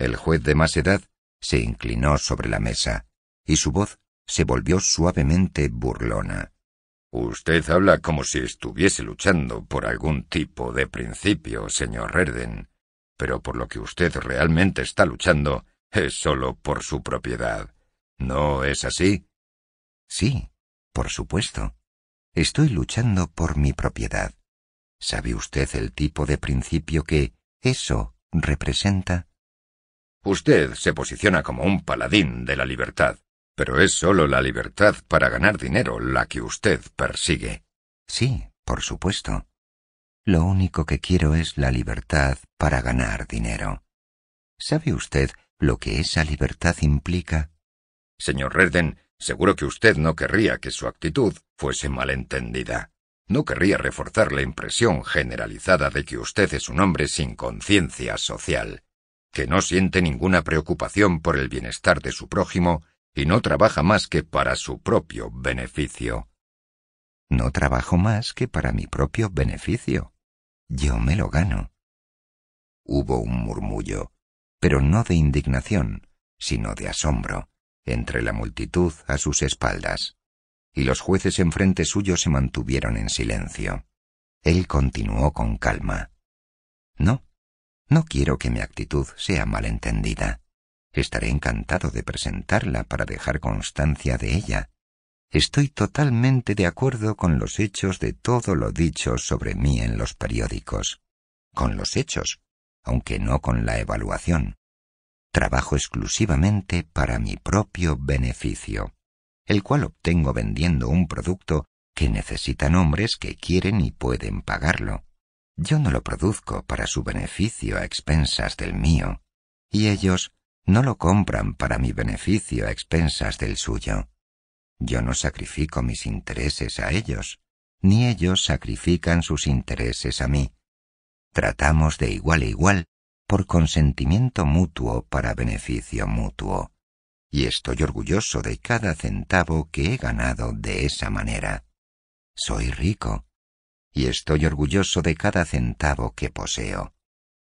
El juez de más edad se inclinó sobre la mesa y su voz se volvió suavemente burlona. Usted habla como si estuviese luchando por algún tipo de principio, señor Herden, pero por lo que usted realmente está luchando es solo por su propiedad. ¿No es así? Sí, por supuesto. Estoy luchando por mi propiedad. ¿Sabe usted el tipo de principio que eso representa? Usted se posiciona como un paladín de la libertad, pero es solo la libertad para ganar dinero la que usted persigue. Sí, por supuesto. Lo único que quiero es la libertad para ganar dinero. ¿Sabe usted lo que esa libertad implica? Señor Redden, seguro que usted no querría que su actitud fuese malentendida. No querría reforzar la impresión generalizada de que usted es un hombre sin conciencia social que no siente ninguna preocupación por el bienestar de su prójimo y no trabaja más que para su propio beneficio. No trabajo más que para mi propio beneficio. Yo me lo gano. Hubo un murmullo, pero no de indignación, sino de asombro, entre la multitud a sus espaldas, y los jueces enfrente suyo se mantuvieron en silencio. Él continuó con calma. No, no quiero que mi actitud sea malentendida. Estaré encantado de presentarla para dejar constancia de ella. Estoy totalmente de acuerdo con los hechos de todo lo dicho sobre mí en los periódicos. Con los hechos, aunque no con la evaluación. Trabajo exclusivamente para mi propio beneficio, el cual obtengo vendiendo un producto que necesitan hombres que quieren y pueden pagarlo. Yo no lo produzco para su beneficio a expensas del mío, y ellos no lo compran para mi beneficio a expensas del suyo. Yo no sacrifico mis intereses a ellos, ni ellos sacrifican sus intereses a mí. Tratamos de igual a igual por consentimiento mutuo para beneficio mutuo, y estoy orgulloso de cada centavo que he ganado de esa manera. Soy rico, y estoy orgulloso de cada centavo que poseo.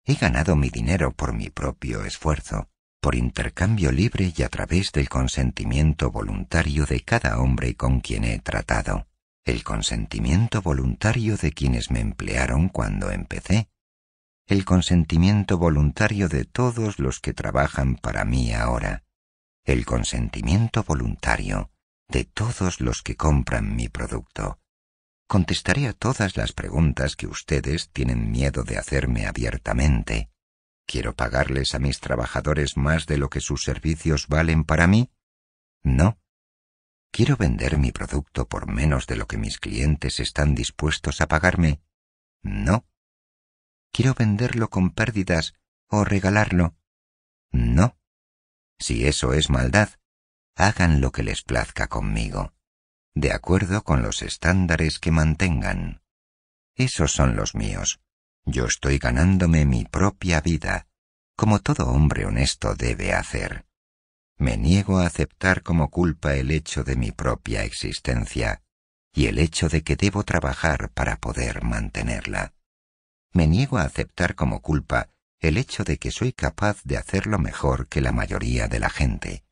He ganado mi dinero por mi propio esfuerzo, por intercambio libre y a través del consentimiento voluntario de cada hombre con quien he tratado, el consentimiento voluntario de quienes me emplearon cuando empecé, el consentimiento voluntario de todos los que trabajan para mí ahora, el consentimiento voluntario de todos los que compran mi producto Contestaré a todas las preguntas que ustedes tienen miedo de hacerme abiertamente. ¿Quiero pagarles a mis trabajadores más de lo que sus servicios valen para mí? No. ¿Quiero vender mi producto por menos de lo que mis clientes están dispuestos a pagarme? No. ¿Quiero venderlo con pérdidas o regalarlo? No. Si eso es maldad, hagan lo que les plazca conmigo de acuerdo con los estándares que mantengan. Esos son los míos. Yo estoy ganándome mi propia vida, como todo hombre honesto debe hacer. Me niego a aceptar como culpa el hecho de mi propia existencia y el hecho de que debo trabajar para poder mantenerla. Me niego a aceptar como culpa el hecho de que soy capaz de hacerlo mejor que la mayoría de la gente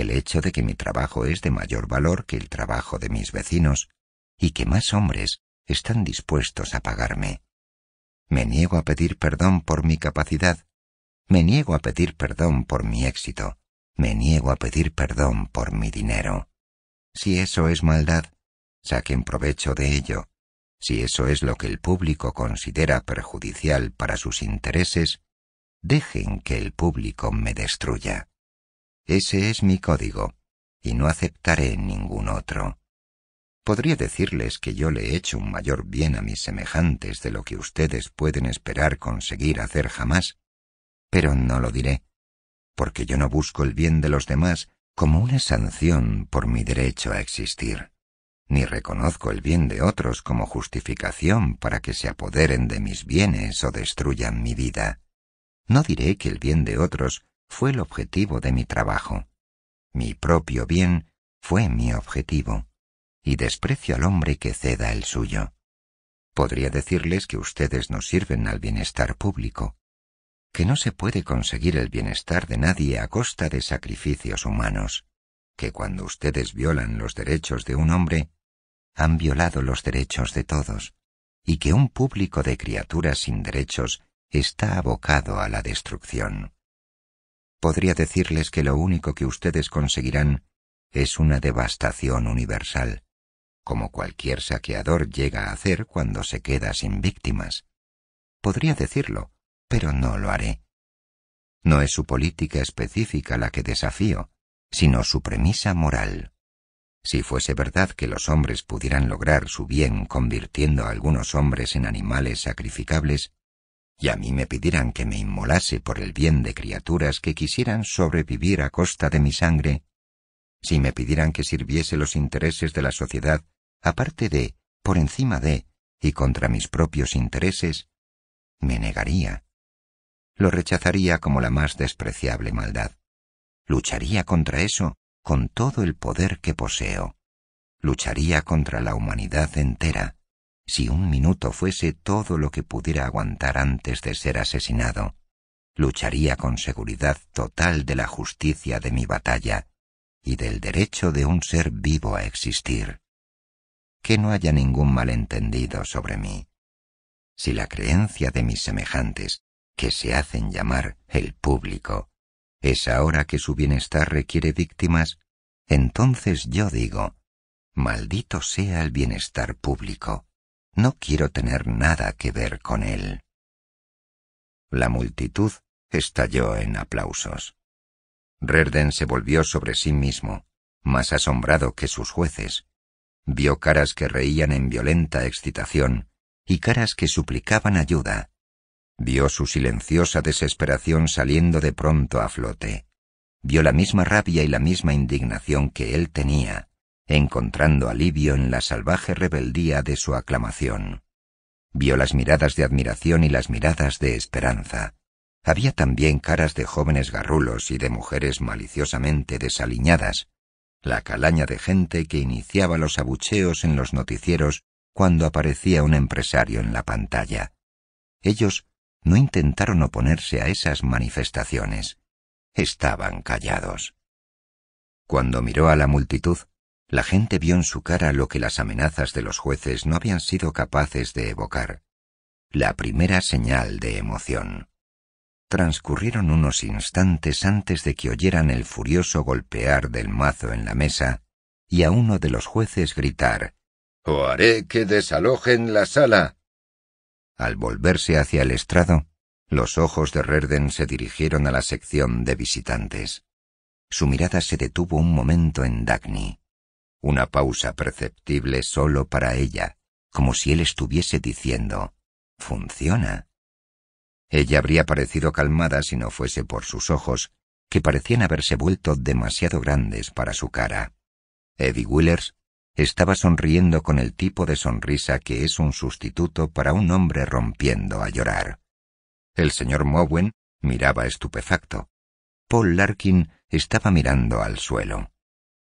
el hecho de que mi trabajo es de mayor valor que el trabajo de mis vecinos y que más hombres están dispuestos a pagarme. Me niego a pedir perdón por mi capacidad, me niego a pedir perdón por mi éxito, me niego a pedir perdón por mi dinero. Si eso es maldad, saquen provecho de ello. Si eso es lo que el público considera perjudicial para sus intereses, dejen que el público me destruya. Ese es mi código, y no aceptaré ningún otro. Podría decirles que yo le he hecho un mayor bien a mis semejantes de lo que ustedes pueden esperar conseguir hacer jamás, pero no lo diré, porque yo no busco el bien de los demás como una sanción por mi derecho a existir, ni reconozco el bien de otros como justificación para que se apoderen de mis bienes o destruyan mi vida. No diré que el bien de otros fue el objetivo de mi trabajo. Mi propio bien fue mi objetivo, y desprecio al hombre que ceda el suyo. Podría decirles que ustedes no sirven al bienestar público, que no se puede conseguir el bienestar de nadie a costa de sacrificios humanos, que cuando ustedes violan los derechos de un hombre, han violado los derechos de todos, y que un público de criaturas sin derechos está abocado a la destrucción podría decirles que lo único que ustedes conseguirán es una devastación universal, como cualquier saqueador llega a hacer cuando se queda sin víctimas. Podría decirlo, pero no lo haré. No es su política específica la que desafío, sino su premisa moral. Si fuese verdad que los hombres pudieran lograr su bien convirtiendo a algunos hombres en animales sacrificables, y a mí me pidieran que me inmolase por el bien de criaturas que quisieran sobrevivir a costa de mi sangre, si me pidieran que sirviese los intereses de la sociedad, aparte de, por encima de, y contra mis propios intereses, me negaría. Lo rechazaría como la más despreciable maldad. Lucharía contra eso con todo el poder que poseo. Lucharía contra la humanidad entera si un minuto fuese todo lo que pudiera aguantar antes de ser asesinado, lucharía con seguridad total de la justicia de mi batalla y del derecho de un ser vivo a existir. Que no haya ningún malentendido sobre mí. Si la creencia de mis semejantes, que se hacen llamar el público, es ahora que su bienestar requiere víctimas, entonces yo digo, maldito sea el bienestar público no quiero tener nada que ver con él. La multitud estalló en aplausos. Rerden se volvió sobre sí mismo, más asombrado que sus jueces. Vio caras que reían en violenta excitación y caras que suplicaban ayuda. Vio su silenciosa desesperación saliendo de pronto a flote. Vio la misma rabia y la misma indignación que él tenía, encontrando alivio en la salvaje rebeldía de su aclamación. Vio las miradas de admiración y las miradas de esperanza. Había también caras de jóvenes garrulos y de mujeres maliciosamente desaliñadas, la calaña de gente que iniciaba los abucheos en los noticieros cuando aparecía un empresario en la pantalla. Ellos no intentaron oponerse a esas manifestaciones. Estaban callados. Cuando miró a la multitud, la gente vio en su cara lo que las amenazas de los jueces no habían sido capaces de evocar, la primera señal de emoción. Transcurrieron unos instantes antes de que oyeran el furioso golpear del mazo en la mesa y a uno de los jueces gritar O haré que desalojen la sala. Al volverse hacia el estrado, los ojos de Rerden se dirigieron a la sección de visitantes. Su mirada se detuvo un momento en Dagny una pausa perceptible solo para ella, como si él estuviese diciendo Funciona. Ella habría parecido calmada si no fuese por sus ojos, que parecían haberse vuelto demasiado grandes para su cara. Eddie Willers estaba sonriendo con el tipo de sonrisa que es un sustituto para un hombre rompiendo a llorar. El señor Mowen miraba estupefacto. Paul Larkin estaba mirando al suelo.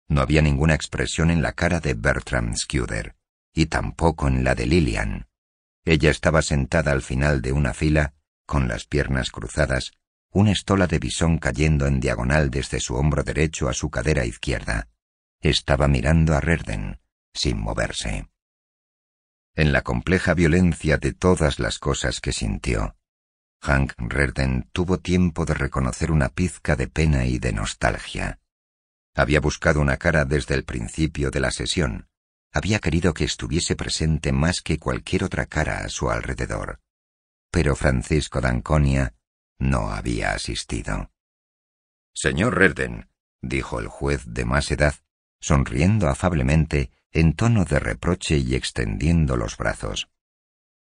No había ninguna expresión en la cara de Bertram Scuder, y tampoco en la de Lillian. Ella estaba sentada al final de una fila, con las piernas cruzadas, una estola de bisón cayendo en diagonal desde su hombro derecho a su cadera izquierda. Estaba mirando a Rerden, sin moverse. En la compleja violencia de todas las cosas que sintió, Hank Rerden tuvo tiempo de reconocer una pizca de pena y de nostalgia. Había buscado una cara desde el principio de la sesión. Había querido que estuviese presente más que cualquier otra cara a su alrededor. Pero Francisco Danconia no había asistido. Señor Redden, dijo el juez de más edad, sonriendo afablemente en tono de reproche y extendiendo los brazos.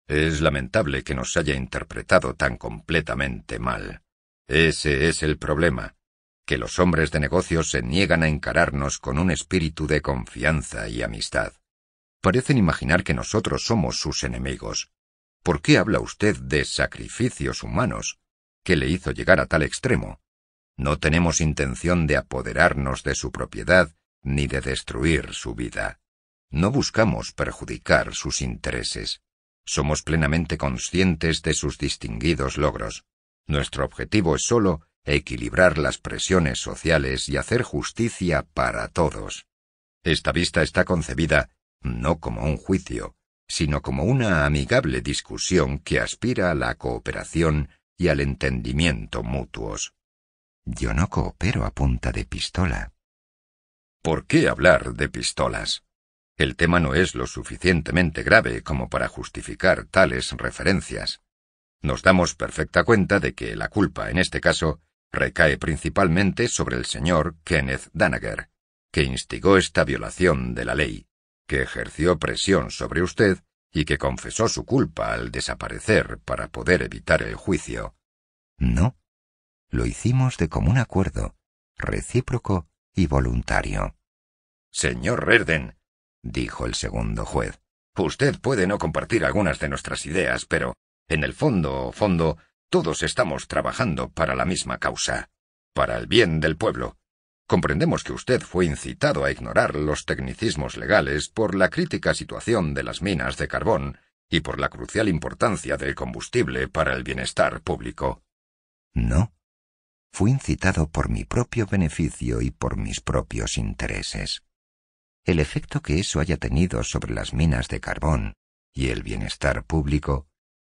Es lamentable que nos haya interpretado tan completamente mal. Ese es el problema que los hombres de negocios se niegan a encararnos con un espíritu de confianza y amistad. Parecen imaginar que nosotros somos sus enemigos. ¿Por qué habla usted de sacrificios humanos? ¿Qué le hizo llegar a tal extremo? No tenemos intención de apoderarnos de su propiedad ni de destruir su vida. No buscamos perjudicar sus intereses. Somos plenamente conscientes de sus distinguidos logros. Nuestro objetivo es sólo equilibrar las presiones sociales y hacer justicia para todos. Esta vista está concebida no como un juicio, sino como una amigable discusión que aspira a la cooperación y al entendimiento mutuos. Yo no coopero a punta de pistola. ¿Por qué hablar de pistolas? El tema no es lo suficientemente grave como para justificar tales referencias. Nos damos perfecta cuenta de que la culpa en este caso recae principalmente sobre el señor Kenneth Danager, que instigó esta violación de la ley, que ejerció presión sobre usted y que confesó su culpa al desaparecer para poder evitar el juicio. No, lo hicimos de común acuerdo, recíproco y voluntario. Señor Redden dijo el segundo juez, usted puede no compartir algunas de nuestras ideas, pero, en el fondo, fondo, todos estamos trabajando para la misma causa, para el bien del pueblo. Comprendemos que usted fue incitado a ignorar los tecnicismos legales por la crítica situación de las minas de carbón y por la crucial importancia del combustible para el bienestar público. No. Fui incitado por mi propio beneficio y por mis propios intereses. El efecto que eso haya tenido sobre las minas de carbón y el bienestar público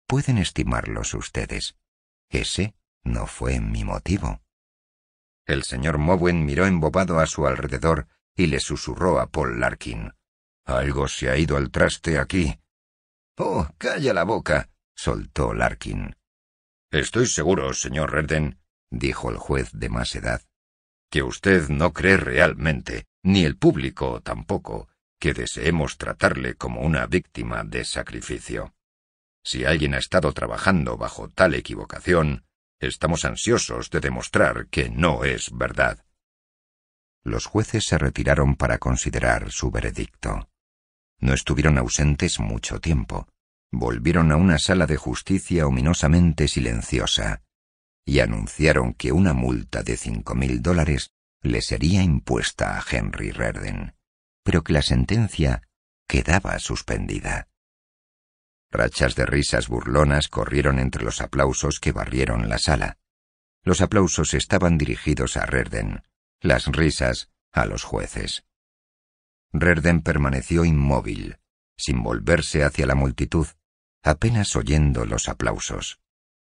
pueden estimarlos ustedes. Ese no fue mi motivo. El señor Mowen miró embobado a su alrededor y le susurró a Paul Larkin. Algo se ha ido al traste aquí. Oh, calla la boca, soltó Larkin. Estoy seguro, señor Redden, dijo el juez de más edad, que usted no cree realmente, ni el público tampoco, que deseemos tratarle como una víctima de sacrificio. Si alguien ha estado trabajando bajo tal equivocación, estamos ansiosos de demostrar que no es verdad. Los jueces se retiraron para considerar su veredicto. No estuvieron ausentes mucho tiempo. Volvieron a una sala de justicia ominosamente silenciosa y anunciaron que una multa de cinco mil dólares le sería impuesta a Henry Redden, pero que la sentencia quedaba suspendida. Rachas de risas burlonas corrieron entre los aplausos que barrieron la sala. Los aplausos estaban dirigidos a Rerden, las risas a los jueces. Rerden permaneció inmóvil, sin volverse hacia la multitud, apenas oyendo los aplausos.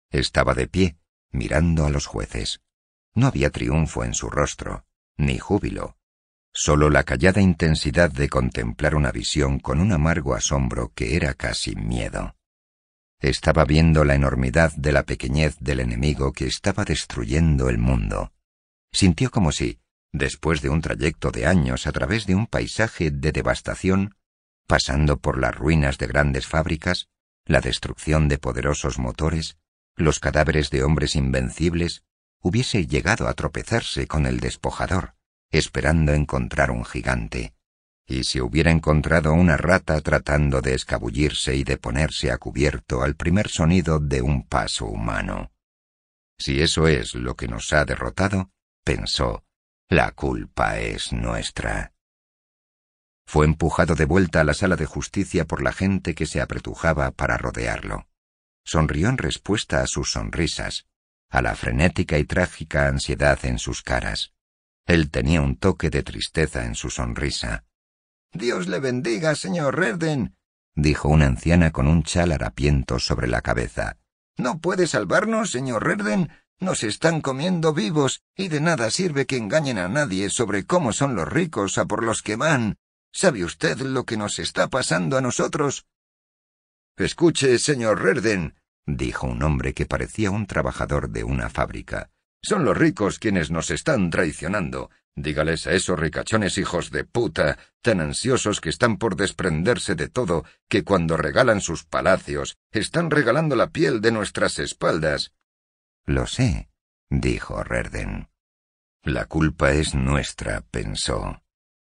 Estaba de pie, mirando a los jueces. No había triunfo en su rostro, ni júbilo, Solo la callada intensidad de contemplar una visión con un amargo asombro que era casi miedo. Estaba viendo la enormidad de la pequeñez del enemigo que estaba destruyendo el mundo. Sintió como si, después de un trayecto de años a través de un paisaje de devastación, pasando por las ruinas de grandes fábricas, la destrucción de poderosos motores, los cadáveres de hombres invencibles, hubiese llegado a tropezarse con el despojador, esperando encontrar un gigante, y si hubiera encontrado una rata tratando de escabullirse y de ponerse a cubierto al primer sonido de un paso humano. Si eso es lo que nos ha derrotado, pensó, la culpa es nuestra. Fue empujado de vuelta a la sala de justicia por la gente que se apretujaba para rodearlo. Sonrió en respuesta a sus sonrisas, a la frenética y trágica ansiedad en sus caras. Él tenía un toque de tristeza en su sonrisa. Dios le bendiga, señor Rerden, dijo una anciana con un chal harapiento sobre la cabeza. No puede salvarnos, señor Rerden. Nos están comiendo vivos y de nada sirve que engañen a nadie sobre cómo son los ricos a por los que van. ¿Sabe usted lo que nos está pasando a nosotros? Escuche, señor Rerden, dijo un hombre que parecía un trabajador de una fábrica. Son los ricos quienes nos están traicionando. Dígales a esos ricachones hijos de puta, tan ansiosos que están por desprenderse de todo, que cuando regalan sus palacios, están regalando la piel de nuestras espaldas. Lo sé, dijo Rerden. La culpa es nuestra, pensó.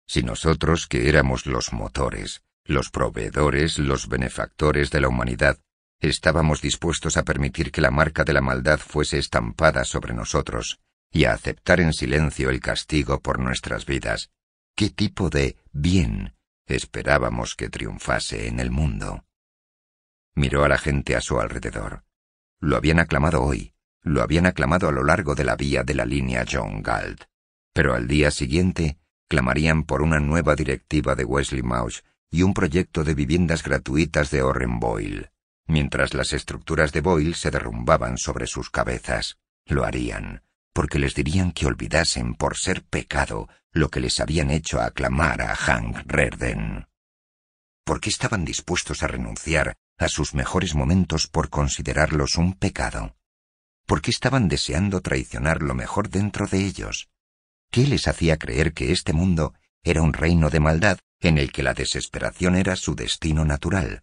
Si nosotros que éramos los motores, los proveedores, los benefactores de la humanidad, estábamos dispuestos a permitir que la marca de la maldad fuese estampada sobre nosotros y a aceptar en silencio el castigo por nuestras vidas. ¿Qué tipo de bien esperábamos que triunfase en el mundo? Miró a la gente a su alrededor. Lo habían aclamado hoy, lo habían aclamado a lo largo de la vía de la línea John Galt. Pero al día siguiente clamarían por una nueva directiva de Wesley Mouch y un proyecto de viviendas gratuitas de Oren Boyle. Mientras las estructuras de Boyle se derrumbaban sobre sus cabezas, lo harían, porque les dirían que olvidasen por ser pecado lo que les habían hecho aclamar a Hank Redden. ¿Por qué estaban dispuestos a renunciar a sus mejores momentos por considerarlos un pecado? ¿Por qué estaban deseando traicionar lo mejor dentro de ellos? ¿Qué les hacía creer que este mundo era un reino de maldad en el que la desesperación era su destino natural?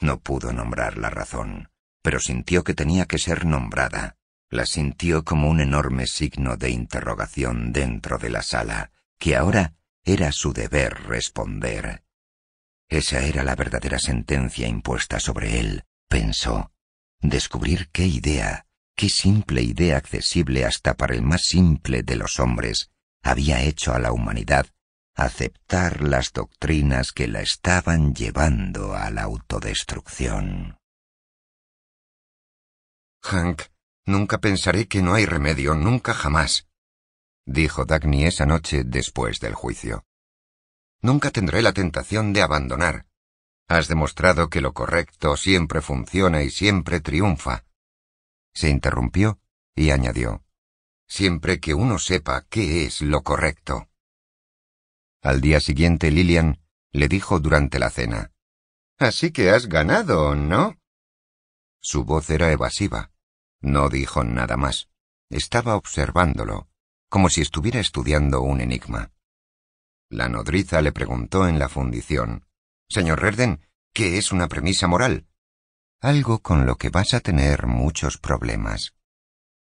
No pudo nombrar la razón, pero sintió que tenía que ser nombrada. La sintió como un enorme signo de interrogación dentro de la sala, que ahora era su deber responder. Esa era la verdadera sentencia impuesta sobre él, pensó. Descubrir qué idea, qué simple idea accesible hasta para el más simple de los hombres, había hecho a la humanidad aceptar las doctrinas que la estaban llevando a la autodestrucción. Hank, nunca pensaré que no hay remedio, nunca jamás, dijo Dagny esa noche después del juicio. Nunca tendré la tentación de abandonar. Has demostrado que lo correcto siempre funciona y siempre triunfa. Se interrumpió y añadió, siempre que uno sepa qué es lo correcto. Al día siguiente Lillian le dijo durante la cena. Así que has ganado, ¿no? Su voz era evasiva. No dijo nada más. Estaba observándolo, como si estuviera estudiando un enigma. La nodriza le preguntó en la fundición. Señor Reden, ¿qué es una premisa moral? Algo con lo que vas a tener muchos problemas.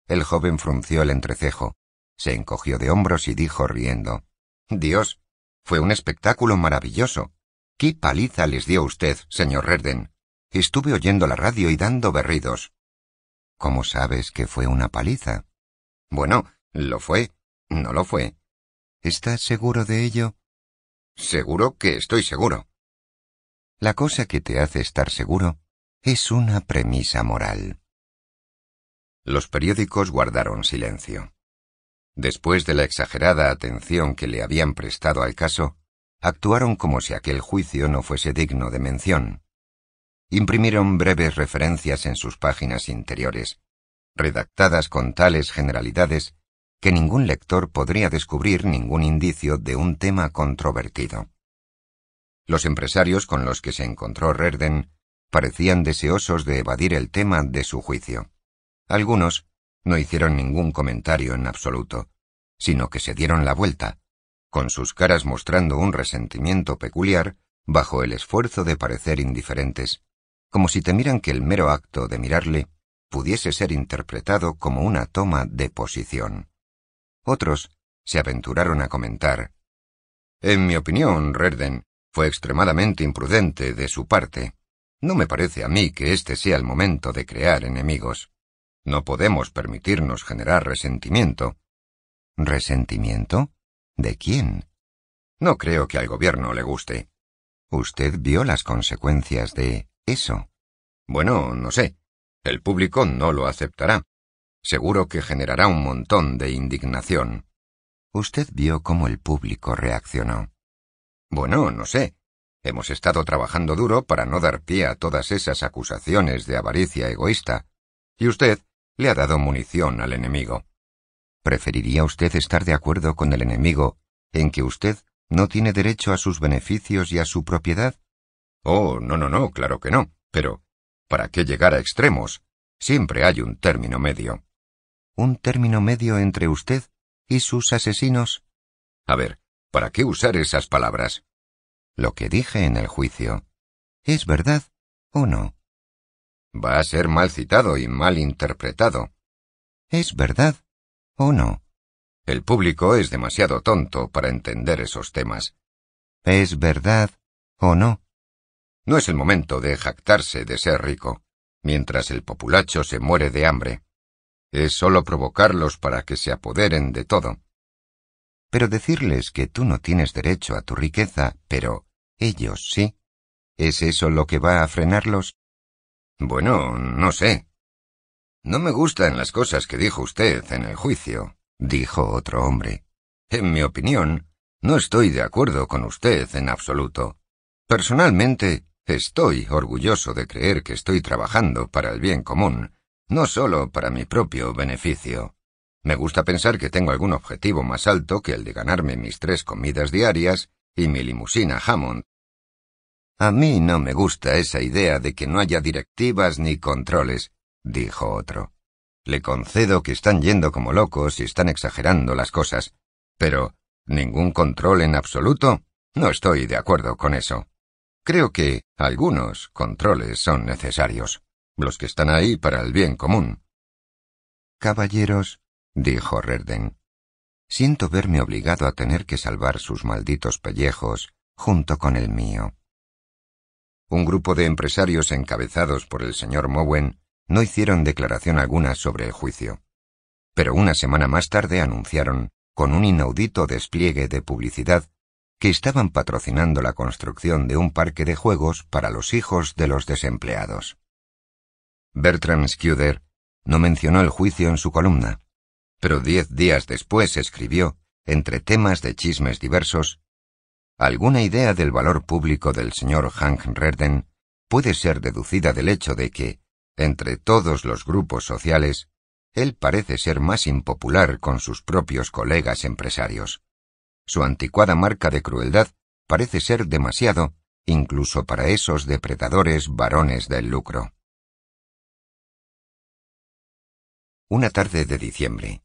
El joven frunció el entrecejo, se encogió de hombros y dijo riendo. Dios, fue un espectáculo maravilloso. ¿Qué paliza les dio usted, señor Herden! Estuve oyendo la radio y dando berridos. ¿Cómo sabes que fue una paliza? Bueno, lo fue. No lo fue. ¿Estás seguro de ello? Seguro que estoy seguro. La cosa que te hace estar seguro es una premisa moral. Los periódicos guardaron silencio después de la exagerada atención que le habían prestado al caso, actuaron como si aquel juicio no fuese digno de mención. Imprimieron breves referencias en sus páginas interiores, redactadas con tales generalidades que ningún lector podría descubrir ningún indicio de un tema controvertido. Los empresarios con los que se encontró Reden parecían deseosos de evadir el tema de su juicio. Algunos no hicieron ningún comentario en absoluto, sino que se dieron la vuelta, con sus caras mostrando un resentimiento peculiar bajo el esfuerzo de parecer indiferentes, como si temieran que el mero acto de mirarle pudiese ser interpretado como una toma de posición. Otros se aventuraron a comentar. En mi opinión, Reden fue extremadamente imprudente de su parte. No me parece a mí que este sea el momento de crear enemigos. No podemos permitirnos generar resentimiento. ¿Resentimiento? ¿De quién? No creo que al gobierno le guste. Usted vio las consecuencias de eso. Bueno, no sé. El público no lo aceptará. Seguro que generará un montón de indignación. Usted vio cómo el público reaccionó. Bueno, no sé. Hemos estado trabajando duro para no dar pie a todas esas acusaciones de avaricia egoísta. Y usted le ha dado munición al enemigo. ¿Preferiría usted estar de acuerdo con el enemigo en que usted no tiene derecho a sus beneficios y a su propiedad? Oh, no, no, no, claro que no. Pero, ¿para qué llegar a extremos? Siempre hay un término medio. ¿Un término medio entre usted y sus asesinos? A ver, ¿para qué usar esas palabras? Lo que dije en el juicio. ¿Es verdad o no? va a ser mal citado y mal interpretado. ¿Es verdad o no? El público es demasiado tonto para entender esos temas. ¿Es verdad o no? No es el momento de jactarse de ser rico, mientras el populacho se muere de hambre. Es solo provocarlos para que se apoderen de todo. Pero decirles que tú no tienes derecho a tu riqueza, pero ellos sí, ¿es eso lo que va a frenarlos? Bueno, no sé. No me gustan las cosas que dijo usted en el juicio, dijo otro hombre. En mi opinión, no estoy de acuerdo con usted en absoluto. Personalmente, estoy orgulloso de creer que estoy trabajando para el bien común, no solo para mi propio beneficio. Me gusta pensar que tengo algún objetivo más alto que el de ganarme mis tres comidas diarias y mi limusina Hammond a mí no me gusta esa idea de que no haya directivas ni controles, dijo otro. Le concedo que están yendo como locos y están exagerando las cosas. Pero, ¿ningún control en absoluto? No estoy de acuerdo con eso. Creo que algunos controles son necesarios, los que están ahí para el bien común. Caballeros, dijo Rerden, siento verme obligado a tener que salvar sus malditos pellejos junto con el mío un grupo de empresarios encabezados por el señor Mowen no hicieron declaración alguna sobre el juicio. Pero una semana más tarde anunciaron, con un inaudito despliegue de publicidad, que estaban patrocinando la construcción de un parque de juegos para los hijos de los desempleados. Bertrand Scuder no mencionó el juicio en su columna, pero diez días después escribió, entre temas de chismes diversos, Alguna idea del valor público del señor Hank Redden puede ser deducida del hecho de que, entre todos los grupos sociales, él parece ser más impopular con sus propios colegas empresarios. Su anticuada marca de crueldad parece ser demasiado incluso para esos depredadores varones del lucro. Una tarde de diciembre,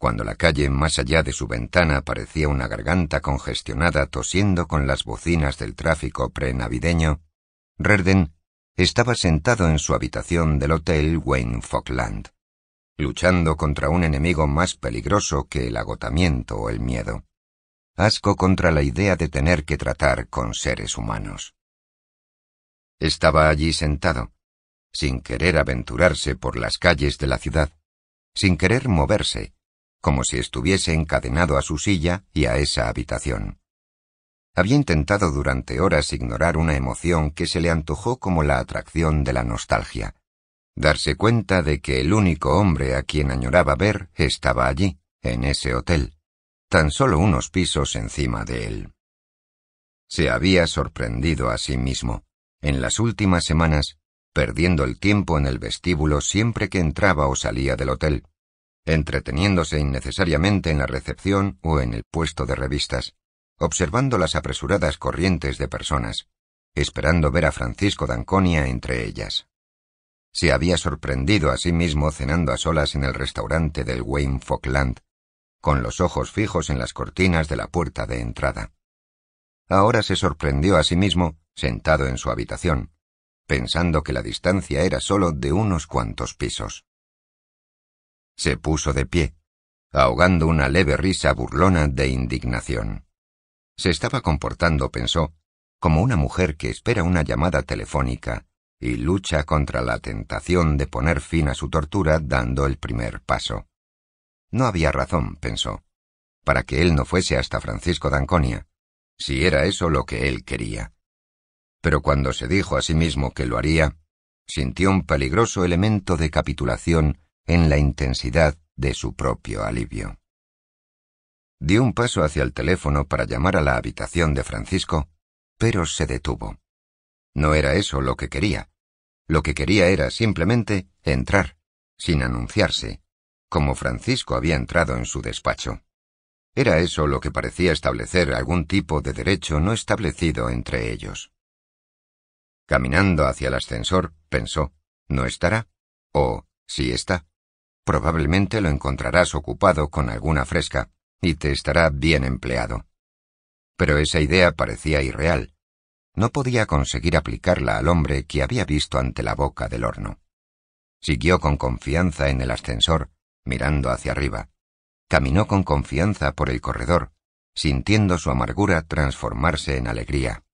cuando la calle más allá de su ventana parecía una garganta congestionada tosiendo con las bocinas del tráfico prenavideño, Rerden estaba sentado en su habitación del Hotel Wayne Falkland, luchando contra un enemigo más peligroso que el agotamiento o el miedo. Asco contra la idea de tener que tratar con seres humanos. Estaba allí sentado, sin querer aventurarse por las calles de la ciudad, sin querer moverse, como si estuviese encadenado a su silla y a esa habitación. Había intentado durante horas ignorar una emoción que se le antojó como la atracción de la nostalgia. Darse cuenta de que el único hombre a quien añoraba ver estaba allí, en ese hotel, tan solo unos pisos encima de él. Se había sorprendido a sí mismo. En las últimas semanas perdiendo el tiempo en el vestíbulo siempre que entraba o salía del hotel, entreteniéndose innecesariamente en la recepción o en el puesto de revistas, observando las apresuradas corrientes de personas, esperando ver a Francisco Danconia entre ellas. Se había sorprendido a sí mismo cenando a solas en el restaurante del Wayne Falkland, con los ojos fijos en las cortinas de la puerta de entrada. Ahora se sorprendió a sí mismo sentado en su habitación, pensando que la distancia era sólo de unos cuantos pisos se puso de pie, ahogando una leve risa burlona de indignación. Se estaba comportando, pensó, como una mujer que espera una llamada telefónica y lucha contra la tentación de poner fin a su tortura dando el primer paso. No había razón, pensó, para que él no fuese hasta Francisco Danconia, si era eso lo que él quería. Pero cuando se dijo a sí mismo que lo haría, sintió un peligroso elemento de capitulación en la intensidad de su propio alivio. Dio un paso hacia el teléfono para llamar a la habitación de Francisco, pero se detuvo. No era eso lo que quería. Lo que quería era simplemente entrar, sin anunciarse, como Francisco había entrado en su despacho. Era eso lo que parecía establecer algún tipo de derecho no establecido entre ellos. Caminando hacia el ascensor, pensó, ¿no estará? ¿O si está? Probablemente lo encontrarás ocupado con alguna fresca y te estará bien empleado. Pero esa idea parecía irreal. No podía conseguir aplicarla al hombre que había visto ante la boca del horno. Siguió con confianza en el ascensor, mirando hacia arriba. Caminó con confianza por el corredor, sintiendo su amargura transformarse en alegría.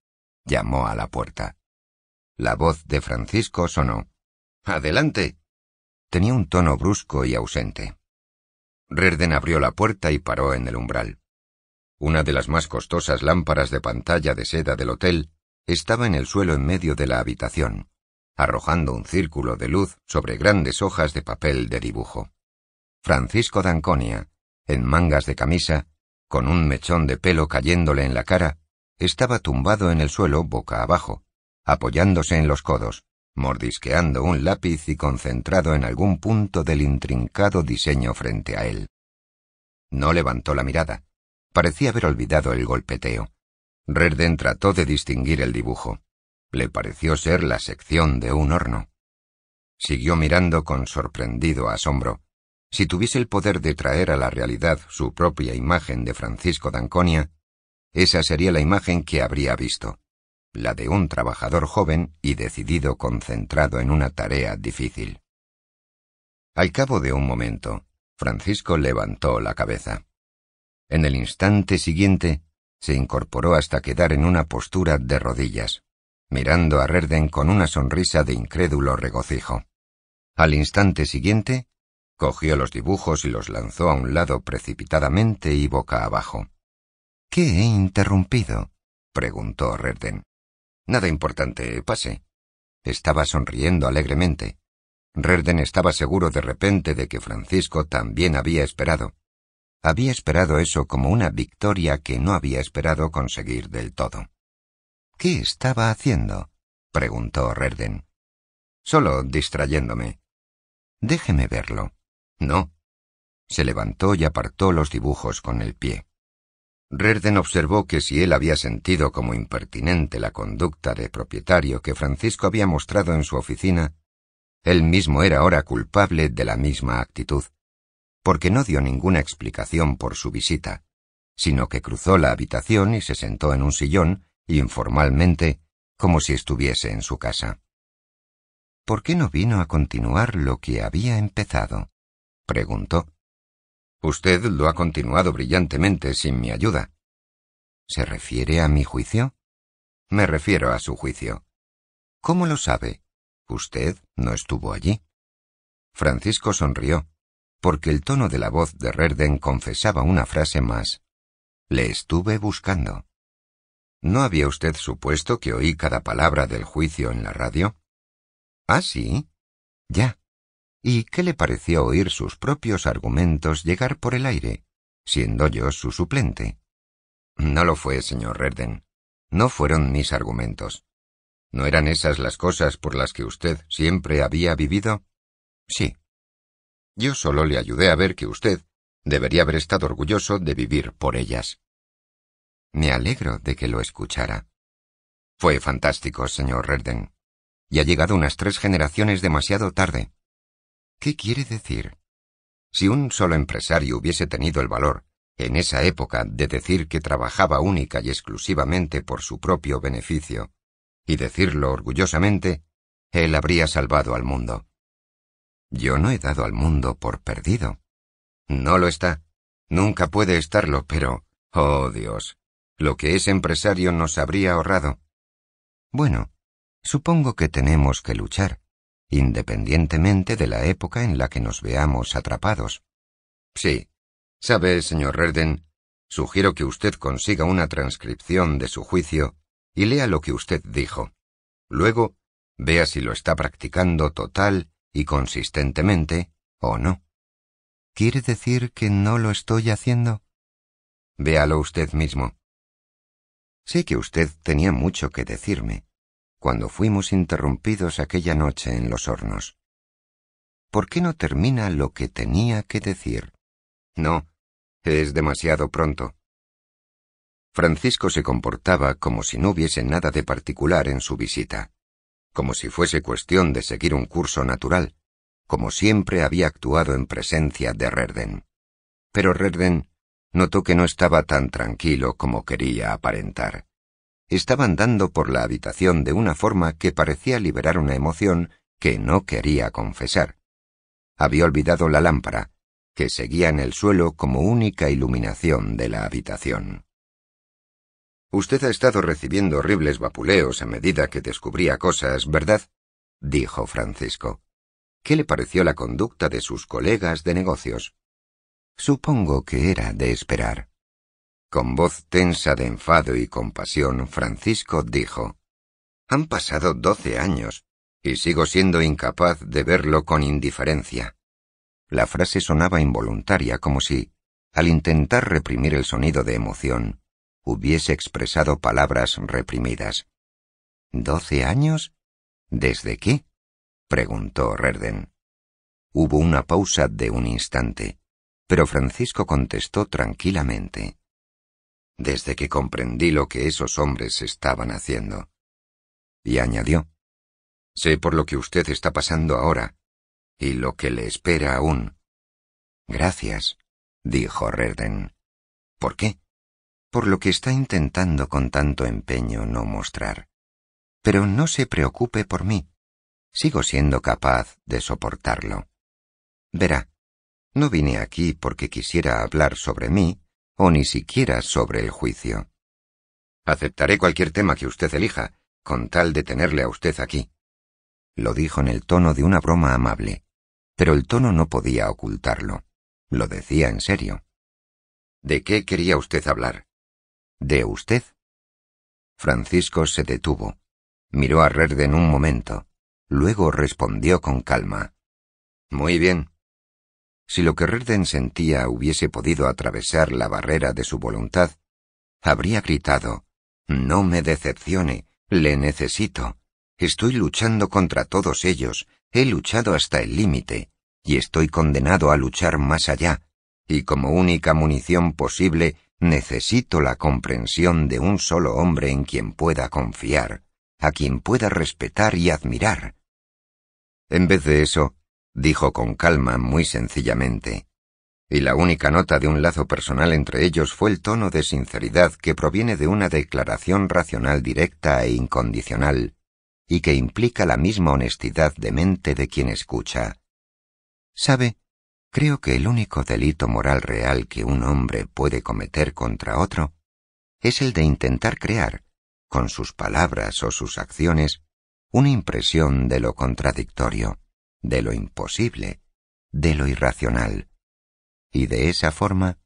Llamó a la puerta. La voz de Francisco sonó. Adelante. Tenía un tono brusco y ausente. Rerden abrió la puerta y paró en el umbral. Una de las más costosas lámparas de pantalla de seda del hotel estaba en el suelo en medio de la habitación, arrojando un círculo de luz sobre grandes hojas de papel de dibujo. Francisco Danconia, en mangas de camisa, con un mechón de pelo cayéndole en la cara, estaba tumbado en el suelo boca abajo, apoyándose en los codos, mordisqueando un lápiz y concentrado en algún punto del intrincado diseño frente a él. No levantó la mirada. Parecía haber olvidado el golpeteo. Redden trató de distinguir el dibujo. Le pareció ser la sección de un horno. Siguió mirando con sorprendido asombro. Si tuviese el poder de traer a la realidad su propia imagen de Francisco Danconia, esa sería la imagen que habría visto la de un trabajador joven y decidido concentrado en una tarea difícil. Al cabo de un momento, Francisco levantó la cabeza. En el instante siguiente, se incorporó hasta quedar en una postura de rodillas, mirando a Rerden con una sonrisa de incrédulo regocijo. Al instante siguiente, cogió los dibujos y los lanzó a un lado precipitadamente y boca abajo. ¿Qué he interrumpido? preguntó Rerden. Nada importante, pase. Estaba sonriendo alegremente. Rerden estaba seguro de repente de que Francisco también había esperado. Había esperado eso como una victoria que no había esperado conseguir del todo. ¿Qué estaba haciendo? preguntó Rerden. Solo distrayéndome. Déjeme verlo. No. Se levantó y apartó los dibujos con el pie. Rerden observó que si él había sentido como impertinente la conducta de propietario que Francisco había mostrado en su oficina, él mismo era ahora culpable de la misma actitud, porque no dio ninguna explicación por su visita, sino que cruzó la habitación y se sentó en un sillón, informalmente, como si estuviese en su casa. ¿Por qué no vino a continuar lo que había empezado? preguntó. Usted lo ha continuado brillantemente sin mi ayuda. ¿Se refiere a mi juicio? Me refiero a su juicio. ¿Cómo lo sabe? Usted no estuvo allí. Francisco sonrió, porque el tono de la voz de Rerden confesaba una frase más. Le estuve buscando. ¿No había usted supuesto que oí cada palabra del juicio en la radio? Ah, sí. Ya y qué le pareció oír sus propios argumentos llegar por el aire, siendo yo su suplente. No lo fue, señor Redden. No fueron mis argumentos. ¿No eran esas las cosas por las que usted siempre había vivido? Sí. Yo solo le ayudé a ver que usted debería haber estado orgulloso de vivir por ellas. Me alegro de que lo escuchara. Fue fantástico, señor Redden. Y ha llegado unas tres generaciones demasiado tarde. ¿Qué quiere decir? Si un solo empresario hubiese tenido el valor, en esa época, de decir que trabajaba única y exclusivamente por su propio beneficio, y decirlo orgullosamente, él habría salvado al mundo. Yo no he dado al mundo por perdido. No lo está. Nunca puede estarlo, pero... Oh Dios. Lo que ese empresario nos habría ahorrado. Bueno, supongo que tenemos que luchar independientemente de la época en la que nos veamos atrapados. Sí. Sabe, señor Redden, sugiero que usted consiga una transcripción de su juicio y lea lo que usted dijo. Luego, vea si lo está practicando total y consistentemente o no. ¿Quiere decir que no lo estoy haciendo? Véalo usted mismo. Sé que usted tenía mucho que decirme, cuando fuimos interrumpidos aquella noche en los hornos. ¿Por qué no termina lo que tenía que decir? No, es demasiado pronto. Francisco se comportaba como si no hubiese nada de particular en su visita, como si fuese cuestión de seguir un curso natural, como siempre había actuado en presencia de Rerden. Pero Rerden notó que no estaba tan tranquilo como quería aparentar estaba andando por la habitación de una forma que parecía liberar una emoción que no quería confesar. Había olvidado la lámpara, que seguía en el suelo como única iluminación de la habitación. Usted ha estado recibiendo horribles vapuleos a medida que descubría cosas, ¿verdad? dijo Francisco. ¿Qué le pareció la conducta de sus colegas de negocios? Supongo que era de esperar. Con voz tensa de enfado y compasión, Francisco dijo Han pasado doce años, y sigo siendo incapaz de verlo con indiferencia. La frase sonaba involuntaria, como si, al intentar reprimir el sonido de emoción, hubiese expresado palabras reprimidas. ¿Doce años? ¿Desde qué? preguntó Rerden. Hubo una pausa de un instante, pero Francisco contestó tranquilamente desde que comprendí lo que esos hombres estaban haciendo. Y añadió, Sé por lo que usted está pasando ahora y lo que le espera aún. Gracias, dijo Reden. ¿Por qué? Por lo que está intentando con tanto empeño no mostrar. Pero no se preocupe por mí. Sigo siendo capaz de soportarlo. Verá, no vine aquí porque quisiera hablar sobre mí o ni siquiera sobre el juicio. Aceptaré cualquier tema que usted elija, con tal de tenerle a usted aquí. Lo dijo en el tono de una broma amable, pero el tono no podía ocultarlo. Lo decía en serio. ¿De qué quería usted hablar? ¿De usted? Francisco se detuvo, miró a en un momento, luego respondió con calma. Muy bien. Si lo que Rerden sentía hubiese podido atravesar la barrera de su voluntad, habría gritado No me decepcione, le necesito. Estoy luchando contra todos ellos, he luchado hasta el límite, y estoy condenado a luchar más allá, y como única munición posible necesito la comprensión de un solo hombre en quien pueda confiar, a quien pueda respetar y admirar. En vez de eso, dijo con calma, muy sencillamente, y la única nota de un lazo personal entre ellos fue el tono de sinceridad que proviene de una declaración racional directa e incondicional, y que implica la misma honestidad de mente de quien escucha. Sabe, creo que el único delito moral real que un hombre puede cometer contra otro es el de intentar crear, con sus palabras o sus acciones, una impresión de lo contradictorio de lo imposible, de lo irracional, y de esa forma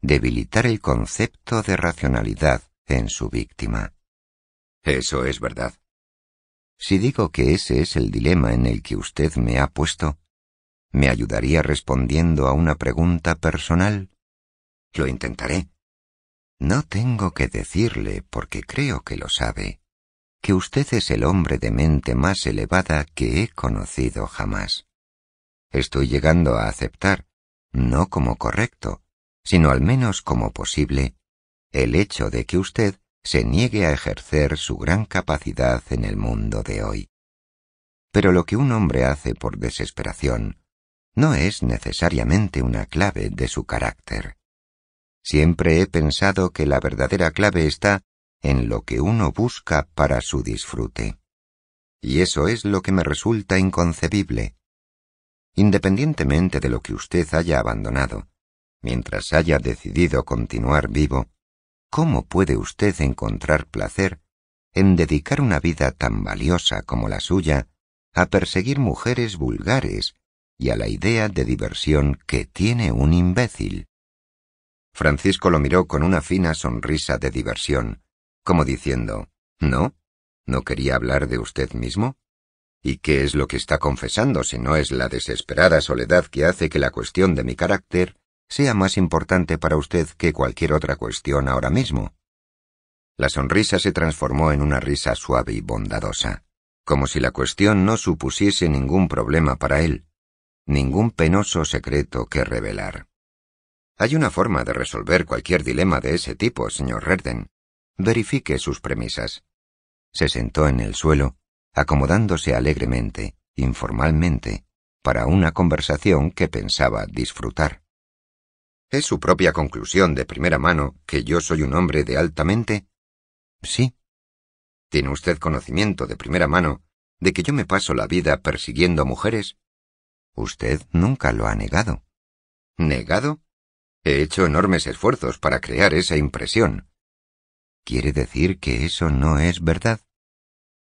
debilitar el concepto de racionalidad en su víctima. Eso es verdad. Si digo que ese es el dilema en el que usted me ha puesto, ¿me ayudaría respondiendo a una pregunta personal? Lo intentaré. No tengo que decirle porque creo que lo sabe que usted es el hombre de mente más elevada que he conocido jamás. Estoy llegando a aceptar, no como correcto, sino al menos como posible, el hecho de que usted se niegue a ejercer su gran capacidad en el mundo de hoy. Pero lo que un hombre hace por desesperación no es necesariamente una clave de su carácter. Siempre he pensado que la verdadera clave está en lo que uno busca para su disfrute. Y eso es lo que me resulta inconcebible. Independientemente de lo que usted haya abandonado, mientras haya decidido continuar vivo, ¿cómo puede usted encontrar placer en dedicar una vida tan valiosa como la suya a perseguir mujeres vulgares y a la idea de diversión que tiene un imbécil? Francisco lo miró con una fina sonrisa de diversión, como diciendo, ¿no? ¿No quería hablar de usted mismo? ¿Y qué es lo que está confesando si no es la desesperada soledad que hace que la cuestión de mi carácter sea más importante para usted que cualquier otra cuestión ahora mismo? La sonrisa se transformó en una risa suave y bondadosa, como si la cuestión no supusiese ningún problema para él, ningún penoso secreto que revelar. Hay una forma de resolver cualquier dilema de ese tipo, señor verifique sus premisas. Se sentó en el suelo, acomodándose alegremente, informalmente, para una conversación que pensaba disfrutar. ¿Es su propia conclusión de primera mano que yo soy un hombre de alta mente? Sí. ¿Tiene usted conocimiento de primera mano de que yo me paso la vida persiguiendo mujeres? Usted nunca lo ha negado. ¿Negado? He hecho enormes esfuerzos para crear esa impresión. ¿Quiere decir que eso no es verdad?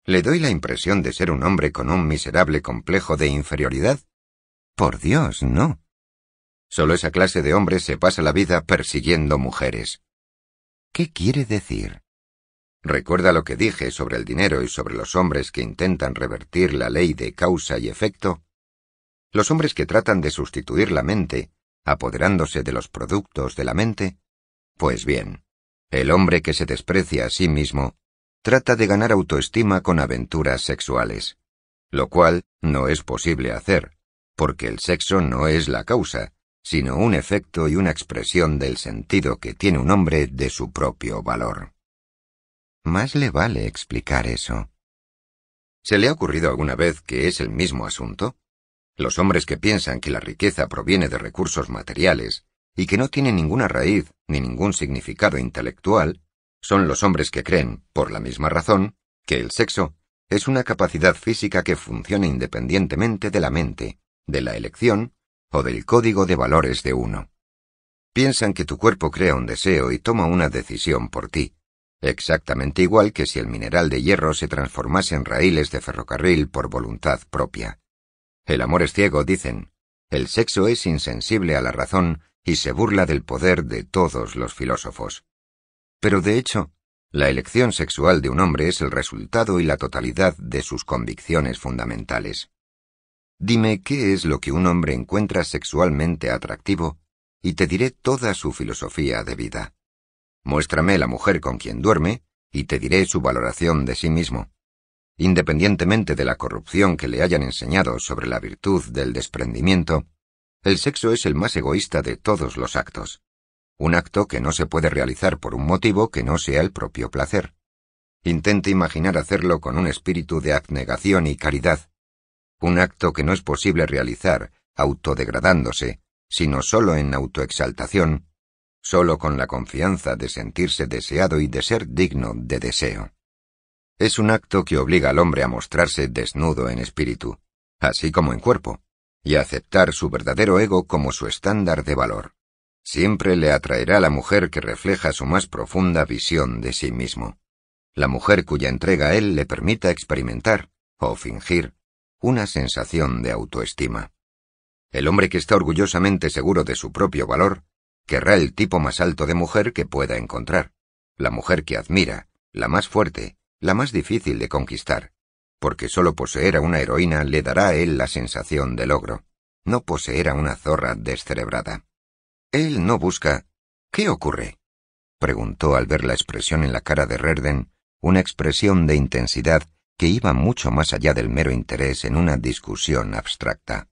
¿Le doy la impresión de ser un hombre con un miserable complejo de inferioridad? Por Dios, no. Solo esa clase de hombres se pasa la vida persiguiendo mujeres. ¿Qué quiere decir? Recuerda lo que dije sobre el dinero y sobre los hombres que intentan revertir la ley de causa y efecto. Los hombres que tratan de sustituir la mente, apoderándose de los productos de la mente. Pues bien, el hombre que se desprecia a sí mismo trata de ganar autoestima con aventuras sexuales, lo cual no es posible hacer, porque el sexo no es la causa, sino un efecto y una expresión del sentido que tiene un hombre de su propio valor. Más le vale explicar eso. ¿Se le ha ocurrido alguna vez que es el mismo asunto? Los hombres que piensan que la riqueza proviene de recursos materiales y que no tiene ninguna raíz ni ningún significado intelectual, son los hombres que creen, por la misma razón, que el sexo es una capacidad física que funciona independientemente de la mente, de la elección o del código de valores de uno. Piensan que tu cuerpo crea un deseo y toma una decisión por ti, exactamente igual que si el mineral de hierro se transformase en raíles de ferrocarril por voluntad propia. El amor es ciego, dicen. El sexo es insensible a la razón y se burla del poder de todos los filósofos. Pero de hecho, la elección sexual de un hombre es el resultado y la totalidad de sus convicciones fundamentales. Dime qué es lo que un hombre encuentra sexualmente atractivo y te diré toda su filosofía de vida. Muéstrame la mujer con quien duerme y te diré su valoración de sí mismo. Independientemente de la corrupción que le hayan enseñado sobre la virtud del desprendimiento, el sexo es el más egoísta de todos los actos, un acto que no se puede realizar por un motivo que no sea el propio placer. Intente imaginar hacerlo con un espíritu de abnegación y caridad, un acto que no es posible realizar autodegradándose, sino solo en autoexaltación, sólo con la confianza de sentirse deseado y de ser digno de deseo. Es un acto que obliga al hombre a mostrarse desnudo en espíritu, así como en cuerpo, y aceptar su verdadero ego como su estándar de valor. Siempre le atraerá la mujer que refleja su más profunda visión de sí mismo. La mujer cuya entrega a él le permita experimentar, o fingir, una sensación de autoestima. El hombre que está orgullosamente seguro de su propio valor, querrá el tipo más alto de mujer que pueda encontrar, la mujer que admira, la más fuerte, la más difícil de conquistar, porque solo poseer a una heroína le dará a él la sensación de logro, no poseer a una zorra descerebrada. Él no busca. ¿Qué ocurre? preguntó al ver la expresión en la cara de Rerden, una expresión de intensidad que iba mucho más allá del mero interés en una discusión abstracta.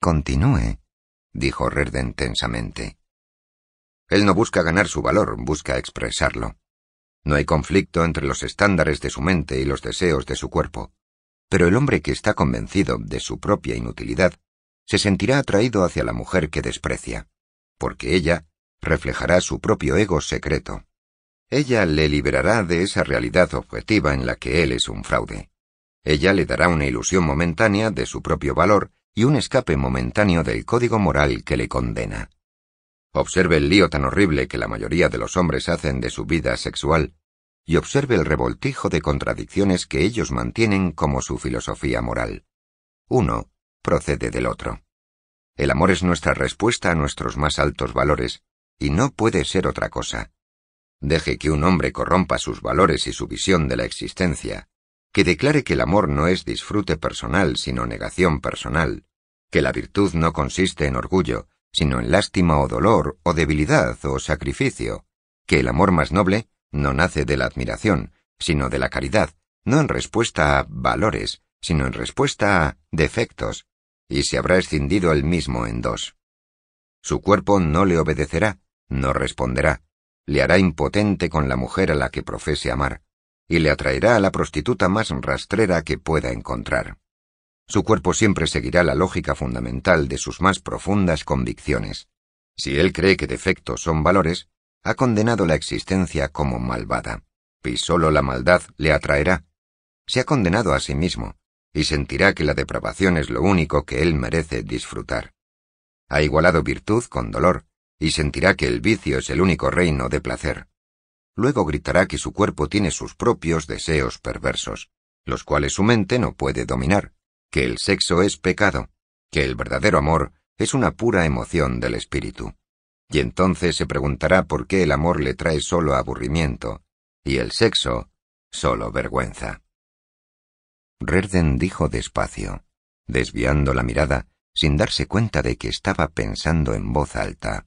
Continúe, dijo Rerden tensamente. Él no busca ganar su valor, busca expresarlo. No hay conflicto entre los estándares de su mente y los deseos de su cuerpo. Pero el hombre que está convencido de su propia inutilidad se sentirá atraído hacia la mujer que desprecia, porque ella reflejará su propio ego secreto. Ella le liberará de esa realidad objetiva en la que él es un fraude. Ella le dará una ilusión momentánea de su propio valor y un escape momentáneo del código moral que le condena. Observe el lío tan horrible que la mayoría de los hombres hacen de su vida sexual, y observe el revoltijo de contradicciones que ellos mantienen como su filosofía moral. Uno procede del otro. El amor es nuestra respuesta a nuestros más altos valores, y no puede ser otra cosa. Deje que un hombre corrompa sus valores y su visión de la existencia, que declare que el amor no es disfrute personal sino negación personal, que la virtud no consiste en orgullo, sino en lástima o dolor o debilidad o sacrificio, que el amor más noble no nace de la admiración, sino de la caridad, no en respuesta a valores, sino en respuesta a defectos, y se habrá escindido el mismo en dos. Su cuerpo no le obedecerá, no responderá, le hará impotente con la mujer a la que profese amar, y le atraerá a la prostituta más rastrera que pueda encontrar. Su cuerpo siempre seguirá la lógica fundamental de sus más profundas convicciones. Si él cree que defectos son valores, ha condenado la existencia como malvada, y sólo la maldad le atraerá. Se ha condenado a sí mismo, y sentirá que la depravación es lo único que él merece disfrutar. Ha igualado virtud con dolor, y sentirá que el vicio es el único reino de placer. Luego gritará que su cuerpo tiene sus propios deseos perversos, los cuales su mente no puede dominar, que el sexo es pecado, que el verdadero amor es una pura emoción del espíritu y entonces se preguntará por qué el amor le trae solo aburrimiento y el sexo solo vergüenza. Rerden dijo despacio, desviando la mirada sin darse cuenta de que estaba pensando en voz alta.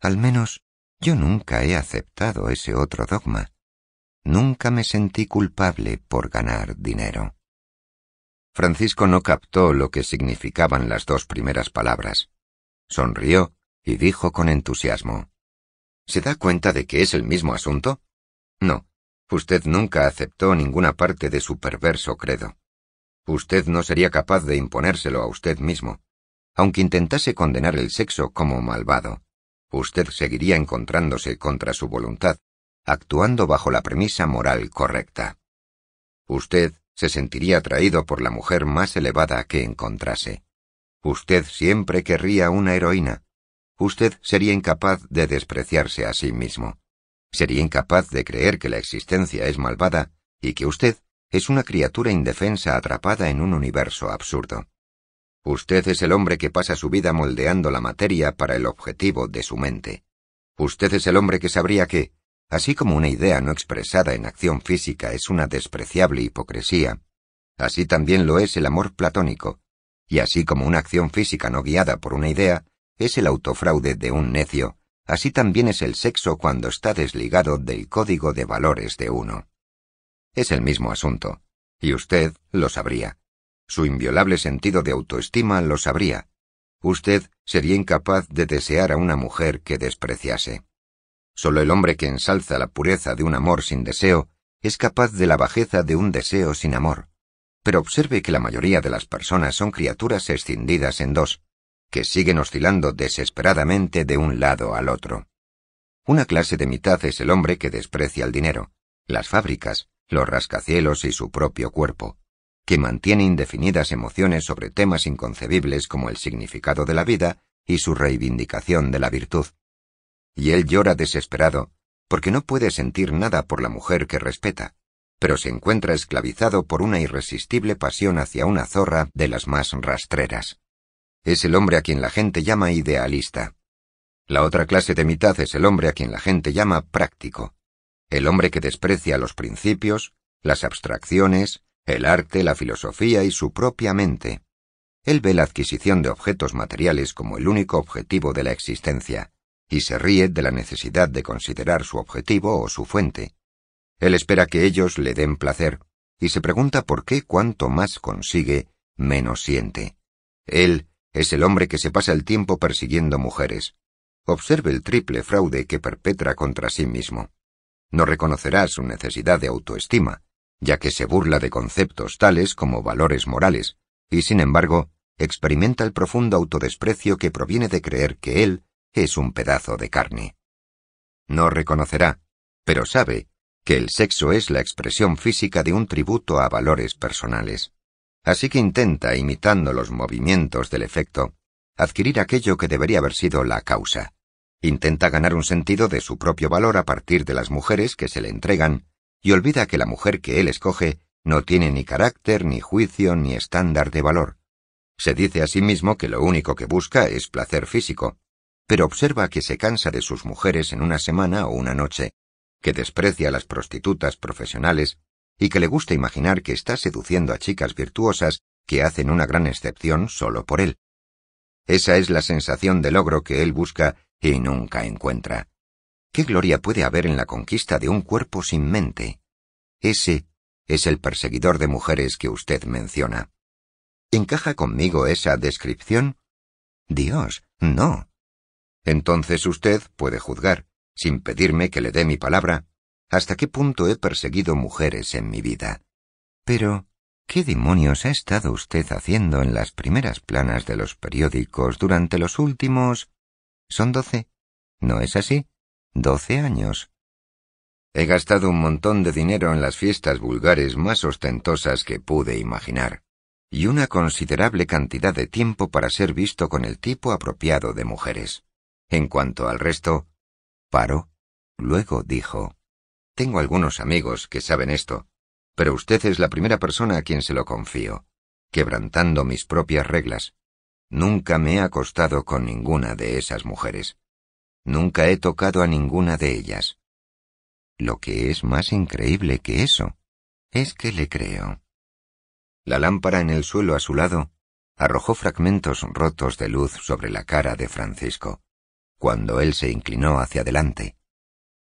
Al menos yo nunca he aceptado ese otro dogma. Nunca me sentí culpable por ganar dinero. Francisco no captó lo que significaban las dos primeras palabras. Sonrió y dijo con entusiasmo. ¿Se da cuenta de que es el mismo asunto? No, usted nunca aceptó ninguna parte de su perverso credo. Usted no sería capaz de imponérselo a usted mismo. Aunque intentase condenar el sexo como malvado, usted seguiría encontrándose contra su voluntad, actuando bajo la premisa moral correcta. Usted se sentiría atraído por la mujer más elevada que encontrase. Usted siempre querría una heroína, usted sería incapaz de despreciarse a sí mismo. Sería incapaz de creer que la existencia es malvada y que usted es una criatura indefensa atrapada en un universo absurdo. Usted es el hombre que pasa su vida moldeando la materia para el objetivo de su mente. Usted es el hombre que sabría que, así como una idea no expresada en acción física es una despreciable hipocresía, así también lo es el amor platónico, y así como una acción física no guiada por una idea es el autofraude de un necio, así también es el sexo cuando está desligado del código de valores de uno. Es el mismo asunto, y usted lo sabría. Su inviolable sentido de autoestima lo sabría. Usted sería incapaz de desear a una mujer que despreciase. Solo el hombre que ensalza la pureza de un amor sin deseo es capaz de la bajeza de un deseo sin amor. Pero observe que la mayoría de las personas son criaturas escindidas en dos, que siguen oscilando desesperadamente de un lado al otro. Una clase de mitad es el hombre que desprecia el dinero, las fábricas, los rascacielos y su propio cuerpo, que mantiene indefinidas emociones sobre temas inconcebibles como el significado de la vida y su reivindicación de la virtud. Y él llora desesperado, porque no puede sentir nada por la mujer que respeta, pero se encuentra esclavizado por una irresistible pasión hacia una zorra de las más rastreras es el hombre a quien la gente llama idealista. La otra clase de mitad es el hombre a quien la gente llama práctico, el hombre que desprecia los principios, las abstracciones, el arte, la filosofía y su propia mente. Él ve la adquisición de objetos materiales como el único objetivo de la existencia, y se ríe de la necesidad de considerar su objetivo o su fuente. Él espera que ellos le den placer, y se pregunta por qué cuanto más consigue, menos siente. Él es el hombre que se pasa el tiempo persiguiendo mujeres. Observe el triple fraude que perpetra contra sí mismo. No reconocerá su necesidad de autoestima, ya que se burla de conceptos tales como valores morales, y sin embargo, experimenta el profundo autodesprecio que proviene de creer que él es un pedazo de carne. No reconocerá, pero sabe, que el sexo es la expresión física de un tributo a valores personales. Así que intenta, imitando los movimientos del efecto, adquirir aquello que debería haber sido la causa. Intenta ganar un sentido de su propio valor a partir de las mujeres que se le entregan y olvida que la mujer que él escoge no tiene ni carácter, ni juicio, ni estándar de valor. Se dice a sí mismo que lo único que busca es placer físico, pero observa que se cansa de sus mujeres en una semana o una noche, que desprecia a las prostitutas profesionales y que le gusta imaginar que está seduciendo a chicas virtuosas que hacen una gran excepción solo por él. Esa es la sensación de logro que él busca y nunca encuentra. ¿Qué gloria puede haber en la conquista de un cuerpo sin mente? Ese es el perseguidor de mujeres que usted menciona. ¿Encaja conmigo esa descripción? Dios, no. Entonces usted puede juzgar, sin pedirme que le dé mi palabra, hasta qué punto he perseguido mujeres en mi vida. Pero, ¿qué demonios ha estado usted haciendo en las primeras planas de los periódicos durante los últimos... Son doce. ¿No es así? Doce años. He gastado un montón de dinero en las fiestas vulgares más ostentosas que pude imaginar, y una considerable cantidad de tiempo para ser visto con el tipo apropiado de mujeres. En cuanto al resto, paró, Luego dijo tengo algunos amigos que saben esto, pero usted es la primera persona a quien se lo confío, quebrantando mis propias reglas. Nunca me he acostado con ninguna de esas mujeres. Nunca he tocado a ninguna de ellas. Lo que es más increíble que eso es que le creo. La lámpara en el suelo a su lado arrojó fragmentos rotos de luz sobre la cara de Francisco, cuando él se inclinó hacia adelante.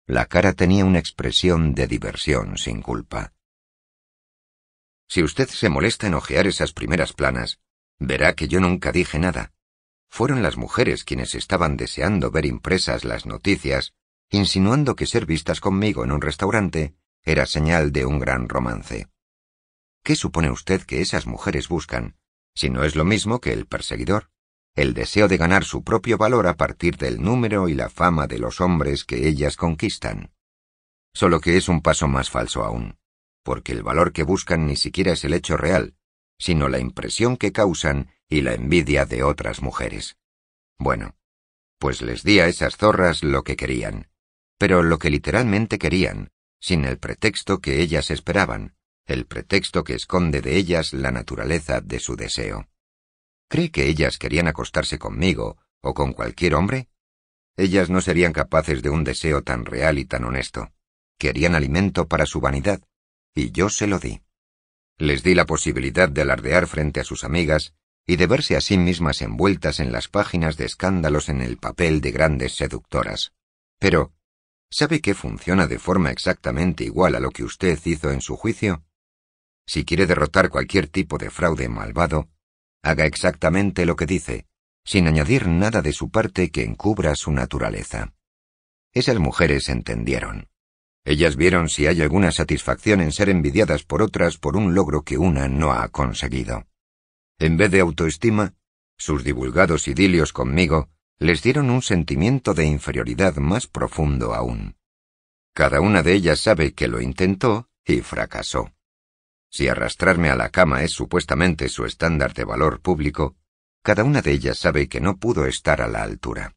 La cara tenía una expresión de diversión sin culpa. Si usted se molesta en ojear esas primeras planas, verá que yo nunca dije nada. Fueron las mujeres quienes estaban deseando ver impresas las noticias, insinuando que ser vistas conmigo en un restaurante era señal de un gran romance. ¿Qué supone usted que esas mujeres buscan, si no es lo mismo que el perseguidor? el deseo de ganar su propio valor a partir del número y la fama de los hombres que ellas conquistan. Solo que es un paso más falso aún, porque el valor que buscan ni siquiera es el hecho real, sino la impresión que causan y la envidia de otras mujeres. Bueno, pues les di a esas zorras lo que querían, pero lo que literalmente querían, sin el pretexto que ellas esperaban, el pretexto que esconde de ellas la naturaleza de su deseo. ¿Cree que ellas querían acostarse conmigo o con cualquier hombre? Ellas no serían capaces de un deseo tan real y tan honesto. Querían alimento para su vanidad, y yo se lo di. Les di la posibilidad de alardear frente a sus amigas y de verse a sí mismas envueltas en las páginas de escándalos en el papel de grandes seductoras. Pero, ¿sabe qué funciona de forma exactamente igual a lo que usted hizo en su juicio? Si quiere derrotar cualquier tipo de fraude malvado, haga exactamente lo que dice, sin añadir nada de su parte que encubra su naturaleza. Esas mujeres entendieron. Ellas vieron si hay alguna satisfacción en ser envidiadas por otras por un logro que una no ha conseguido. En vez de autoestima, sus divulgados idilios conmigo les dieron un sentimiento de inferioridad más profundo aún. Cada una de ellas sabe que lo intentó y fracasó. Si arrastrarme a la cama es supuestamente su estándar de valor público, cada una de ellas sabe que no pudo estar a la altura.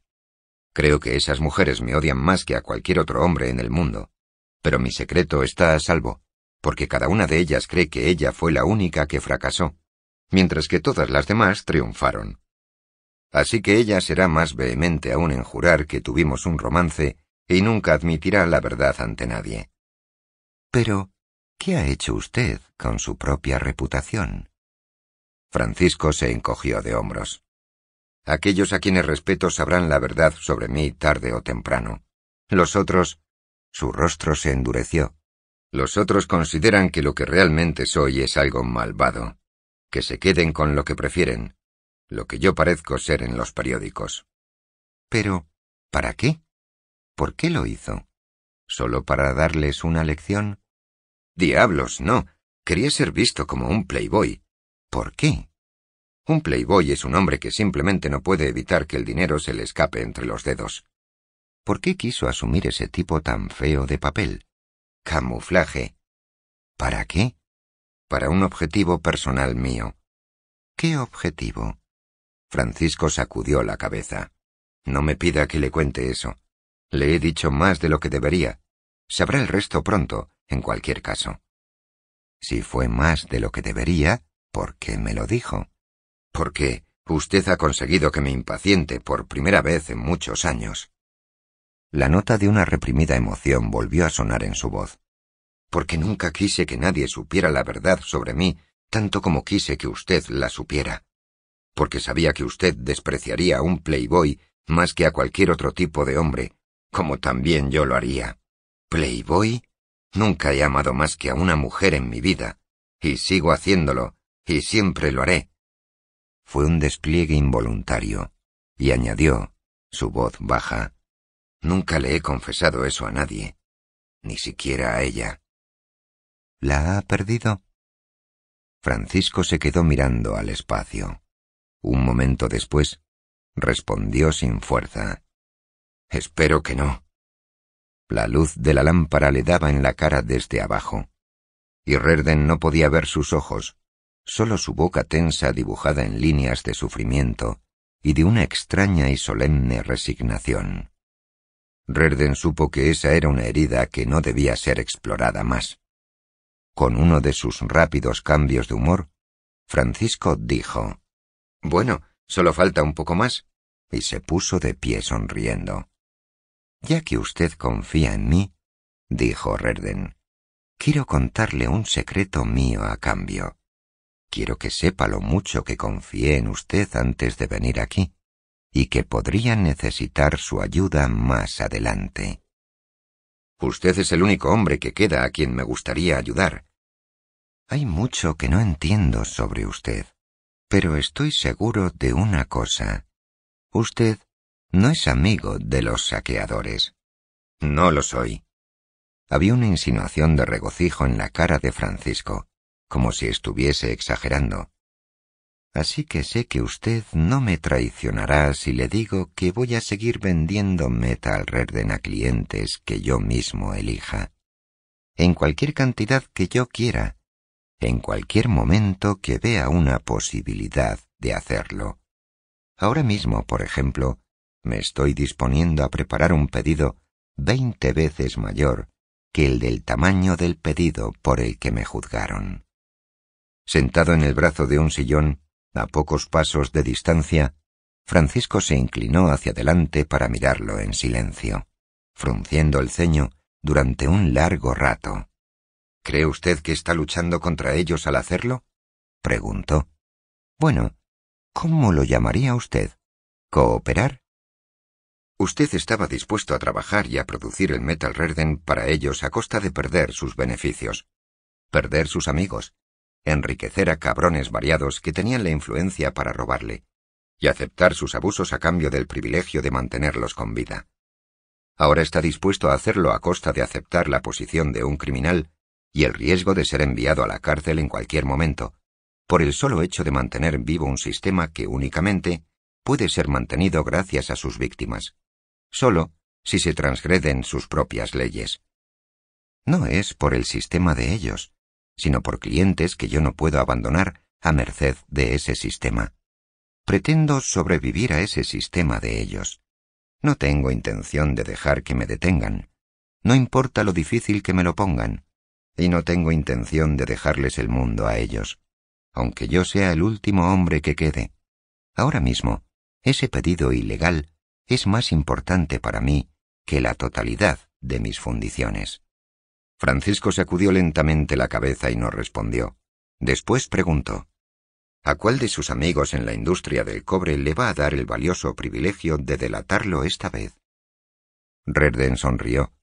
Creo que esas mujeres me odian más que a cualquier otro hombre en el mundo, pero mi secreto está a salvo, porque cada una de ellas cree que ella fue la única que fracasó, mientras que todas las demás triunfaron. Así que ella será más vehemente aún en jurar que tuvimos un romance y nunca admitirá la verdad ante nadie. Pero, ¿Qué ha hecho usted con su propia reputación? Francisco se encogió de hombros. Aquellos a quienes respeto sabrán la verdad sobre mí tarde o temprano. Los otros. Su rostro se endureció. Los otros consideran que lo que realmente soy es algo malvado. Que se queden con lo que prefieren, lo que yo parezco ser en los periódicos. Pero, ¿para qué? ¿Por qué lo hizo? ¿Solo para darles una lección? Diablos, no. Quería ser visto como un playboy. ¿Por qué? Un playboy es un hombre que simplemente no puede evitar que el dinero se le escape entre los dedos. ¿Por qué quiso asumir ese tipo tan feo de papel? Camuflaje. ¿Para qué? Para un objetivo personal mío. ¿Qué objetivo? Francisco sacudió la cabeza. No me pida que le cuente eso. Le he dicho más de lo que debería. Sabrá el resto pronto, en cualquier caso. Si fue más de lo que debería, ¿por qué me lo dijo? Porque usted ha conseguido que me impaciente por primera vez en muchos años. La nota de una reprimida emoción volvió a sonar en su voz. Porque nunca quise que nadie supiera la verdad sobre mí, tanto como quise que usted la supiera. Porque sabía que usted despreciaría a un playboy más que a cualquier otro tipo de hombre, como también yo lo haría. ¿Playboy? Nunca he amado más que a una mujer en mi vida, y sigo haciéndolo, y siempre lo haré. Fue un despliegue involuntario, y añadió, su voz baja, Nunca le he confesado eso a nadie, ni siquiera a ella. ¿La ha perdido? Francisco se quedó mirando al espacio. Un momento después, respondió sin fuerza. Espero que no. La luz de la lámpara le daba en la cara desde abajo, y Rerden no podía ver sus ojos, sólo su boca tensa dibujada en líneas de sufrimiento y de una extraña y solemne resignación. Rerden supo que esa era una herida que no debía ser explorada más. Con uno de sus rápidos cambios de humor, Francisco dijo Bueno, solo falta un poco más, y se puso de pie sonriendo. Ya que usted confía en mí, dijo Rerden, quiero contarle un secreto mío a cambio. Quiero que sepa lo mucho que confié en usted antes de venir aquí y que podría necesitar su ayuda más adelante. Usted es el único hombre que queda a quien me gustaría ayudar. Hay mucho que no entiendo sobre usted, pero estoy seguro de una cosa. Usted no es amigo de los saqueadores. No lo soy. Había una insinuación de regocijo en la cara de Francisco, como si estuviese exagerando. Así que sé que usted no me traicionará si le digo que voy a seguir vendiendo al reden a clientes que yo mismo elija, en cualquier cantidad que yo quiera, en cualquier momento que vea una posibilidad de hacerlo. Ahora mismo, por ejemplo, me estoy disponiendo a preparar un pedido veinte veces mayor que el del tamaño del pedido por el que me juzgaron. Sentado en el brazo de un sillón, a pocos pasos de distancia, Francisco se inclinó hacia adelante para mirarlo en silencio, frunciendo el ceño durante un largo rato. ¿Cree usted que está luchando contra ellos al hacerlo? preguntó. Bueno, ¿cómo lo llamaría usted? ¿Cooperar? Usted estaba dispuesto a trabajar y a producir el Metal Reden para ellos a costa de perder sus beneficios, perder sus amigos, enriquecer a cabrones variados que tenían la influencia para robarle, y aceptar sus abusos a cambio del privilegio de mantenerlos con vida. Ahora está dispuesto a hacerlo a costa de aceptar la posición de un criminal y el riesgo de ser enviado a la cárcel en cualquier momento, por el solo hecho de mantener vivo un sistema que únicamente puede ser mantenido gracias a sus víctimas solo si se transgreden sus propias leyes. No es por el sistema de ellos, sino por clientes que yo no puedo abandonar a merced de ese sistema. Pretendo sobrevivir a ese sistema de ellos. No tengo intención de dejar que me detengan. No importa lo difícil que me lo pongan. Y no tengo intención de dejarles el mundo a ellos. Aunque yo sea el último hombre que quede. Ahora mismo, ese pedido ilegal es más importante para mí que la totalidad de mis fundiciones. Francisco sacudió lentamente la cabeza y no respondió. Después preguntó ¿A cuál de sus amigos en la industria del cobre le va a dar el valioso privilegio de delatarlo esta vez? Redden sonrió.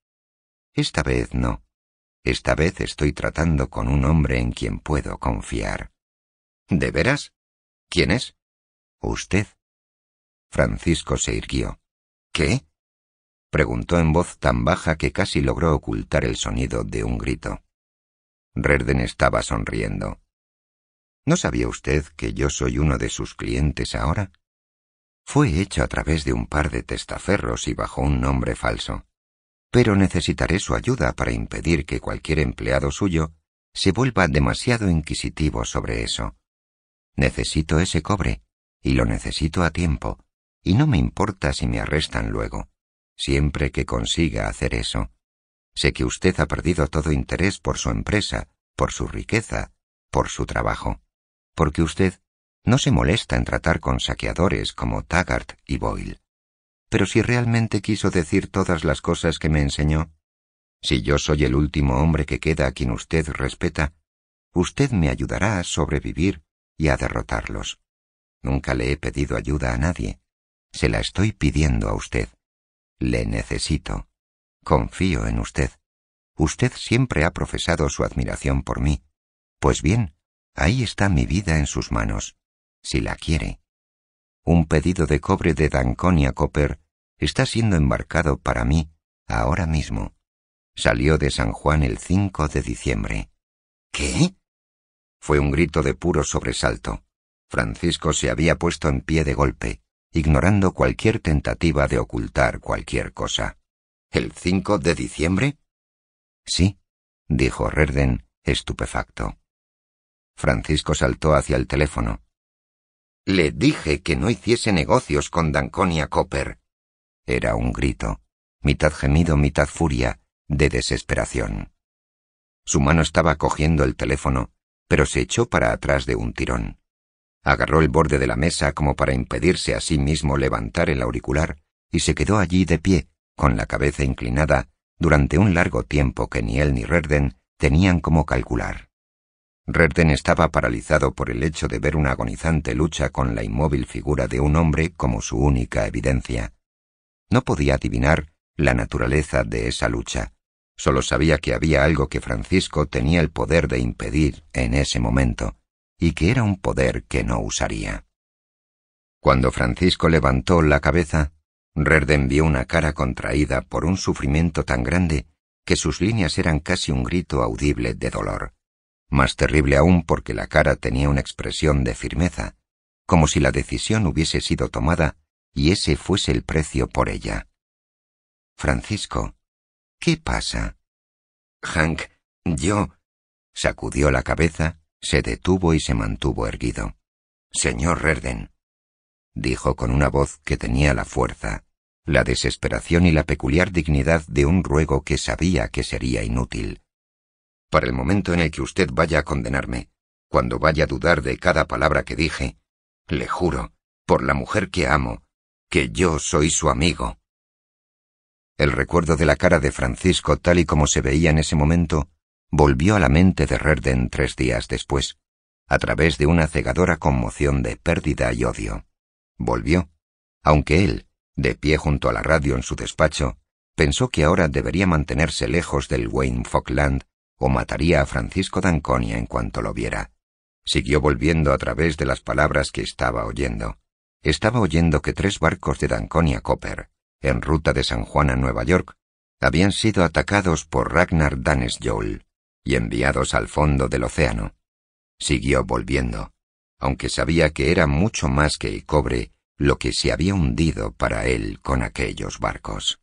Esta vez no. Esta vez estoy tratando con un hombre en quien puedo confiar. ¿De veras? ¿Quién es? Usted. Francisco se irguió. ¿Qué? preguntó en voz tan baja que casi logró ocultar el sonido de un grito. Rerden estaba sonriendo. ¿No sabía usted que yo soy uno de sus clientes ahora? Fue hecho a través de un par de testaferros y bajo un nombre falso. Pero necesitaré su ayuda para impedir que cualquier empleado suyo se vuelva demasiado inquisitivo sobre eso. Necesito ese cobre, y lo necesito a tiempo, y no me importa si me arrestan luego, siempre que consiga hacer eso. Sé que usted ha perdido todo interés por su empresa, por su riqueza, por su trabajo, porque usted no se molesta en tratar con saqueadores como Taggart y Boyle. Pero si realmente quiso decir todas las cosas que me enseñó, si yo soy el último hombre que queda a quien usted respeta, usted me ayudará a sobrevivir y a derrotarlos. Nunca le he pedido ayuda a nadie. Se la estoy pidiendo a usted. Le necesito. Confío en usted. Usted siempre ha profesado su admiración por mí. Pues bien, ahí está mi vida en sus manos, si la quiere. Un pedido de cobre de Danconia Copper está siendo embarcado para mí ahora mismo. Salió de San Juan el 5 de diciembre. ¿Qué? Fue un grito de puro sobresalto. Francisco se había puesto en pie de golpe ignorando cualquier tentativa de ocultar cualquier cosa. ¿El 5 de diciembre? Sí, dijo Reden, estupefacto. Francisco saltó hacia el teléfono. Le dije que no hiciese negocios con Danconia Copper. Era un grito, mitad gemido, mitad furia, de desesperación. Su mano estaba cogiendo el teléfono, pero se echó para atrás de un tirón. Agarró el borde de la mesa como para impedirse a sí mismo levantar el auricular y se quedó allí de pie, con la cabeza inclinada, durante un largo tiempo que ni él ni Rerden tenían como calcular. Rerden estaba paralizado por el hecho de ver una agonizante lucha con la inmóvil figura de un hombre como su única evidencia. No podía adivinar la naturaleza de esa lucha. Solo sabía que había algo que Francisco tenía el poder de impedir en ese momento y que era un poder que no usaría. Cuando Francisco levantó la cabeza, Rerden vio una cara contraída por un sufrimiento tan grande que sus líneas eran casi un grito audible de dolor, más terrible aún porque la cara tenía una expresión de firmeza, como si la decisión hubiese sido tomada y ese fuese el precio por ella. Francisco, ¿qué pasa? Hank, yo. sacudió la cabeza se detuvo y se mantuvo erguido. Señor Rerden, dijo con una voz que tenía la fuerza, la desesperación y la peculiar dignidad de un ruego que sabía que sería inútil. Para el momento en el que usted vaya a condenarme, cuando vaya a dudar de cada palabra que dije, le juro, por la mujer que amo, que yo soy su amigo. El recuerdo de la cara de Francisco tal y como se veía en ese momento volvió a la mente de Rerden tres días después, a través de una cegadora conmoción de pérdida y odio. Volvió, aunque él, de pie junto a la radio en su despacho, pensó que ahora debería mantenerse lejos del Wayne Falkland o mataría a Francisco Danconia en cuanto lo viera. Siguió volviendo a través de las palabras que estaba oyendo. Estaba oyendo que tres barcos de Danconia Copper, en ruta de San Juan a Nueva York, habían sido atacados por Ragnar Danesjoel, y enviados al fondo del océano. Siguió volviendo, aunque sabía que era mucho más que el cobre lo que se había hundido para él con aquellos barcos.